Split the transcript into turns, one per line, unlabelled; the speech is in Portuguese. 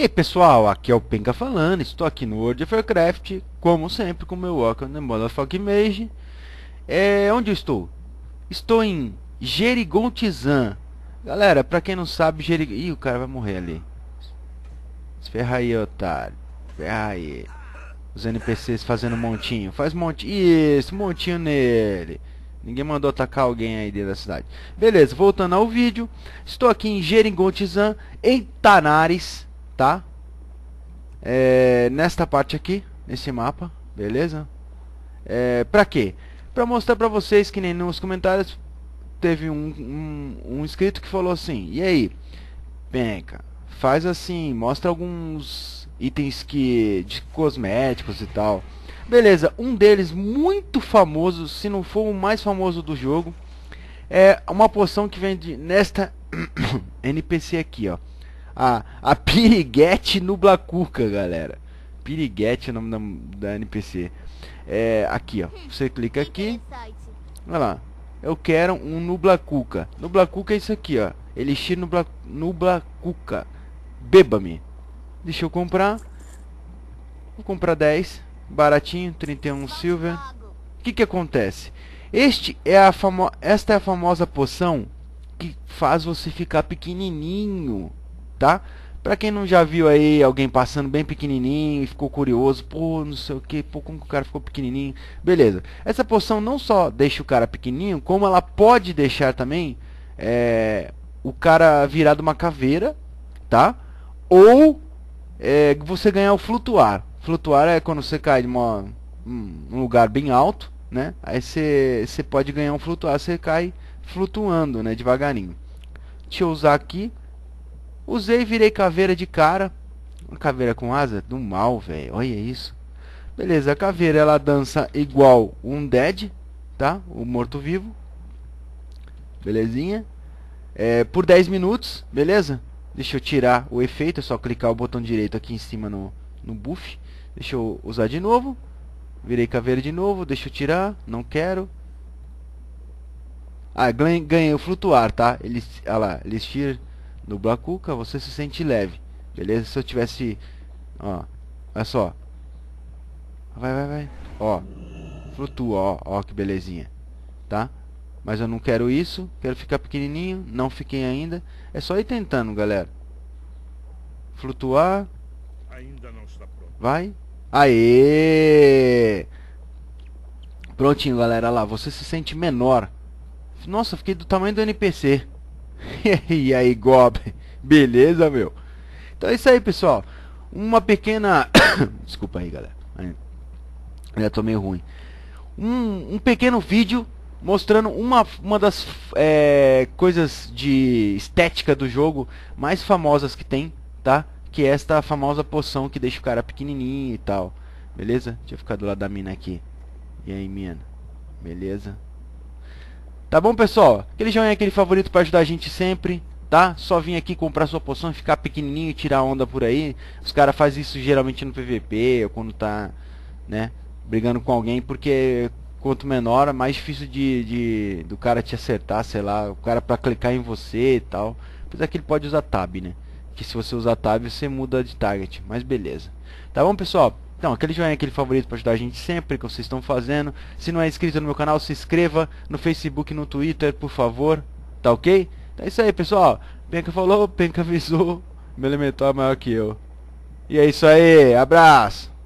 E aí pessoal, aqui é o Penca falando, estou aqui no World of Warcraft, como sempre com o meu Walker the Motherfucking Mage. É, onde eu estou? Estou em Gerigontizan. Galera, pra quem não sabe, Gerig... Ih, o cara vai morrer ali. Ferra aí, otário. Ferra aí. Os NPCs fazendo montinho. Faz montinho. Isso, montinho nele. Ninguém mandou atacar alguém aí dentro da cidade. Beleza, voltando ao vídeo. Estou aqui em Geringontizan, em Tanares tá? É, nesta parte aqui, nesse mapa, beleza? É, pra quê? Pra mostrar pra vocês que nem nos comentários teve um, um, um inscrito que falou assim, e aí, penca, faz assim, mostra alguns itens que de cosméticos e tal. Beleza, um deles muito famoso, se não for o mais famoso do jogo, é uma poção que de nesta NPC aqui, ó a, a Piriguete Nublacuca, galera. Piriguete é o nome da, da NPC. É, aqui, ó. Hum, você clica aqui. Olha lá. Eu quero um Nublacuca. Nublacuca é isso aqui, ó. Elixir Nubla, Nublacuca. Beba-me. Deixa eu comprar. Vou comprar 10. Baratinho, 31 silver. O que que acontece? Este é a famo... Esta é a famosa poção que faz você ficar pequenininho tá? Pra quem não já viu aí alguém passando bem pequenininho e ficou curioso, pô, não sei o que, pô, como que o cara ficou pequenininho? Beleza. Essa poção não só deixa o cara pequenininho, como ela pode deixar também é, o cara virado uma caveira, tá? Ou é, você ganhar o flutuar. Flutuar é quando você cai de uma, um lugar bem alto, né? Aí você, você pode ganhar um flutuar, você cai flutuando, né, devagarinho. Deixa eu usar aqui Usei, virei caveira de cara. Uma caveira com asa? Do mal, velho. Olha isso. Beleza, a caveira ela dança igual um dead, tá? O morto-vivo. Belezinha. É, por 10 minutos, beleza? Deixa eu tirar o efeito, é só clicar o botão direito aqui em cima no, no buff. Deixa eu usar de novo. Virei caveira de novo, deixa eu tirar, não quero. Ah, ganhei o flutuar, tá? ele olha lá, Elixir no Blacuca, você se sente leve. Beleza? Se eu tivesse... Ó, olha só. Vai, vai, vai. Ó, flutua, ó, ó que belezinha. Tá? Mas eu não quero isso, quero ficar pequenininho, não fiquei ainda. É só ir tentando, galera. Flutuar. Vai. aí Prontinho, galera, olha lá, você se sente menor. Nossa, fiquei do tamanho do NPC. e aí, Gob? Beleza, meu? Então é isso aí, pessoal. Uma pequena. Desculpa aí, galera. já é, tô meio ruim. Um, um pequeno vídeo mostrando uma, uma das é, coisas de estética do jogo mais famosas que tem, tá? Que é esta famosa poção que deixa o cara pequenininho e tal. Beleza? Deixa eu ficar do lado da mina aqui. E aí, mina? Beleza? Tá bom, pessoal? Aquele joinha é aquele favorito para ajudar a gente sempre, tá? Só vir aqui comprar sua poção, ficar pequenininho e tirar onda por aí. Os caras fazem isso geralmente no PVP, ou quando tá, né, brigando com alguém, porque quanto menor, mais difícil de, de do cara te acertar, sei lá, o cara para clicar em você e tal. Apesar que ele pode usar tab, né? Que se você usar tab, você muda de target, mas beleza. Tá bom, pessoal? Então, aquele joinha, aquele favorito para ajudar a gente sempre, que vocês estão fazendo. Se não é inscrito no meu canal, se inscreva no Facebook, no Twitter, por favor. Tá ok? Então é isso aí, pessoal. Penca falou, Penca avisou. Meu elemental é maior que eu. E é isso aí, abraço!